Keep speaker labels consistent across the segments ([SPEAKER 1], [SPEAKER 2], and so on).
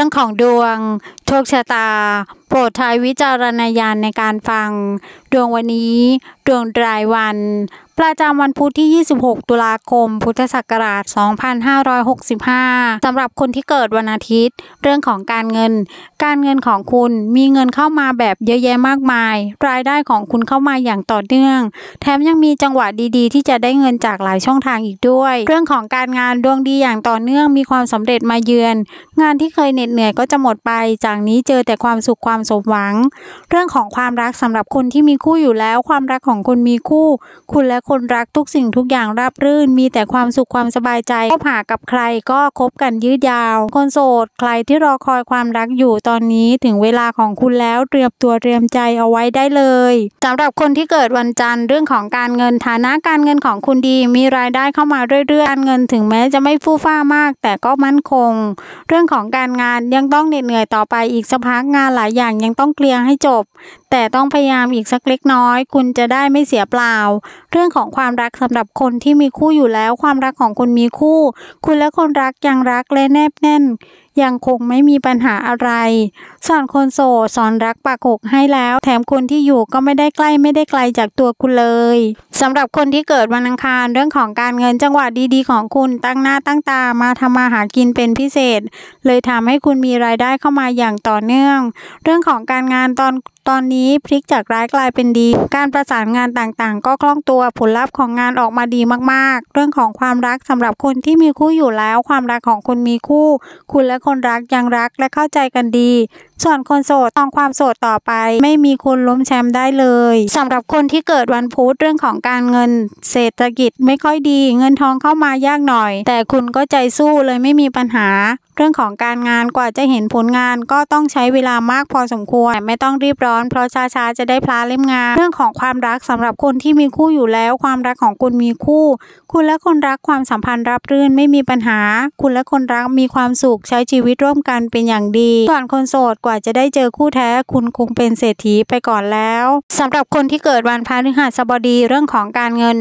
[SPEAKER 1] รื่องของดวงโชคชะตาโปรดใช้วิจารณญาณในการฟัง ดวงวันนี้ดวงรายวันประจำวันพุธที่ 26 ตุลาคม พุทธศักราช 2565 สำหรับคนที่เกิดวันอาทิตย์ เรื่องของการเงิน การเงินของคุณมีเงินเข้ามาแบบเยอะแยะมากมาย รายได้ของคุณเข้ามาอย่างต่อเนื่อง แถมยังมีจังหวะดีๆ ที่จะได้เงินจากหลายช่องทางอีกด้วย เรื่องของการงานดวงดีอย่างต่อเนื่อง มีความสำเร็จมาเยือน งานที่เคยเหน็ดเหนื่อยก็จะหมดไป จากนี้เจอแต่ความสุขความสมหวัง เรื่องของความรักสำหรับคนที่มีคู่อยู่แล้ว ความรักของคุณมีคู่ คุณและคนรักทุกสิ่งทุกอย่างราบรื่น มีแต่ความสุขความสบายใจคบหากับใคร ก็คบกันยืดยาว คนโสด ใครที่รอคอยความรักอยู่ตอนนี้ถึงเวลาของคุณแล้วเตรียมตัวเตรียมใจเอาไว้ได้เลย สำหรับคนที่เกิดวันจันทร์ เรื่องของการเงินฐานะการเงินของคุณดีมีรายได้เข้ามาเรื่อยๆการเงินถึงแม้จะไม่ฟู่ฟ้ามาก แต่ก็มั่นคง เรื่องของการงานยังต้องเหน็ดเหนื่อยต่อไปอีกสักพักงานหลายอย่างยังต้องเคลียร์ให้จบแต่ต้องพยายามอีกสักเล็กน้อย คุณจะได้ไม่เสียเปล่า เรื่องของความรักสำหรับคนที่มีคู่อยู่แล้วความรักของคุณมีคู่ คุณและคนรักยังรักและแนบแน่นยังคงไม่มีปัญหาอะไร สอนคนโสดสอนรักปากอกให้แล้ว แถมคนที่อยู่ก็ไม่ได้ใกล้ไม่ได้ไกลจากตัวคุณเลยสำหรับคนที่เกิดวันอังคารเรื่องของการเงินจังหวะดีๆของคุณตั้งหน้าตั้งตามาทำมาหากินเป็นพิเศษ เลยทำให้คุณมีรายได้เข้ามาอย่างต่อเนื่อง เรื่องของการงานตอนตอนนี้พลิกจากร้ายกลายเป็นดี การประสานงานต่าง ๆ ก็คล่องตัวผลลัพธ์ของงานออกมาดีมากๆ เรื่องของความรักสำหรับคนที่มีคู่อยู่แล้วความรักของคุณมีคู่ คุณและคนรักยังรักและเข้าใจกันดี ส่วนคนโสดต้องความโสดต่อไป ไม่มีคุณล้มแชมป์ได้เลย สำหรับคนที่เกิดวันพุธเรื่องของการเงินเศรษฐกิจไม่ค่อยดี เงินทองเข้ามายากหน่อย แต่คุณก็ใจสู้เลยไม่มีปัญหาเรื่องของการงานกว่าจะเห็นผลงานก็ต้องใช้เวลามากพอสมควรแต่ไม่ต้องรีบร้อนเพราะช้าๆจะได้พลาเล่มงาน เรื่องของความรักสำหรับคนที่มีคู่อยู่แล้ว ความรักของคุณมีคู่ คุณและคนรักความสัมพันธ์รับรื่นไม่มีปัญหา คุณและคนรักมีความสุขใช้ชีวิตร่วมกันเป็นอย่างดีส่วนคนโสดกว่าจะได้เจอคู่แท้คุณคงเป็นเศรษฐีไปก่อนแล้ว สำหรับคนที่เกิดวันพฤหัสบดีเรื่องของการเงิน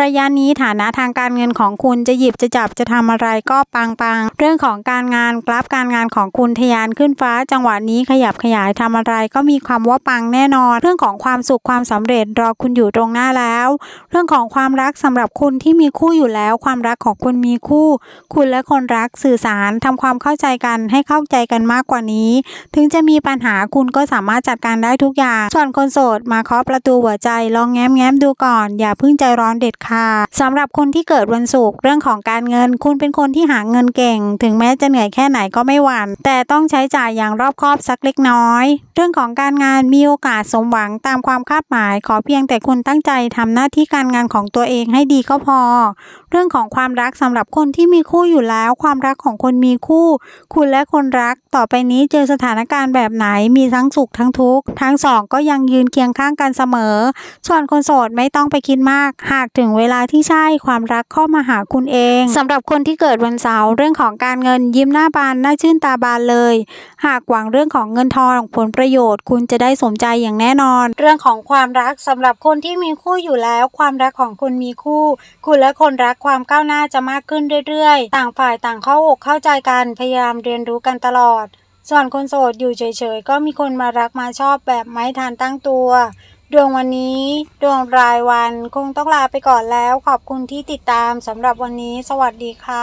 [SPEAKER 1] ระยะนี้ฐานะทางการเงินของคุณจะหยิบจะจับจะทำอะไรก็ปังๆ เรื่องของการงานานกราฟการงานของคุณทยานขึ้นฟ้าจังหวะนี้ขยับขยายทำอะไร ก็มีความว่าปังแน่นอน เรื่องของความสุขความสำเร็จรอคุณอยู่ตรงหน้าแล้ว เรื่องของความรักสำหรับคุณที่มีคู่อยู่แล้ว ความรักของคุณมีคู่ คุณและคนรักสื่อสารทำความเข้าใจกันให้เข้าใจกันมากกว่านี้ ถึงจะมีปัญหาคุณก็สามารถจัดการได้ทุกอย่าง ส่วนคนโสด มาเคาะประตูหัวใจลองแง้มแง้มดูก่อน อย่าเพิ่งใจร้อนเด็ดขาดสำหรับคนที่เกิดวันศุกร์เรื่องของการเงิน คุณเป็นคนที่หาเงินเก่ง ถึงแม้จะเหนื่อยแค่ไหนก็ไม่หวัน่นแต่ต้องใช้จ่ายอย่างรอบคอบสักเล็กน้อย เรื่องของการงานมีโอกาสสมหวังตามความคาดหมายขอเพียงแต่คุณตั้งใจทำหน้าที่การงานของตัวเองให้ดีก็พอ เรื่องของความรักสำหรับคนที่มีคู่อยู่แล้ว ความรักของคนมีคู่ คุณและคนรัก ต่อไปนี้เจอสถานการณ์แบบไหนมีทั้งสุขทั้งทุกข์ทั้งสองก็ยังยืนเคียงข้างกันเสมอ ส่วนคนโสดไม่ต้องไปคิดมาก หากถึงเวลาที่ใช่ ความรักเข้ามาหาคุณเอง สำหรับคนที่เกิดวันเสาร์เรื่องของการเงินยิ้มหน้าน้าบานน่าชื่นตาบานเลย หากหวังเรื่องของเงินทองผลประโยชน์ คุณจะได้สมใจอย่างแน่นอน เรื่องของความรักสำหรับคนที่มีคู่อยู่แล้ว ความรักของคุณมีคู่ คุณและคนรักความก้าวหน้าจะมากขึ้นเรื่อยๆ ต่างฝ่ายต่างเข้าอกเข้าใจกันพยายามเรียนรู้กันตลอด ส่วนคนโสดอยู่เฉยๆ ก็มีคนมารักมาชอบแบบไม่ทันตั้งตัว ดวงวันนี้ ดวงรายวัน คงต้องลาไปก่อนแล้วขอบคุณที่ติดตามสำหรับวันนี้สวัสดีค่ะ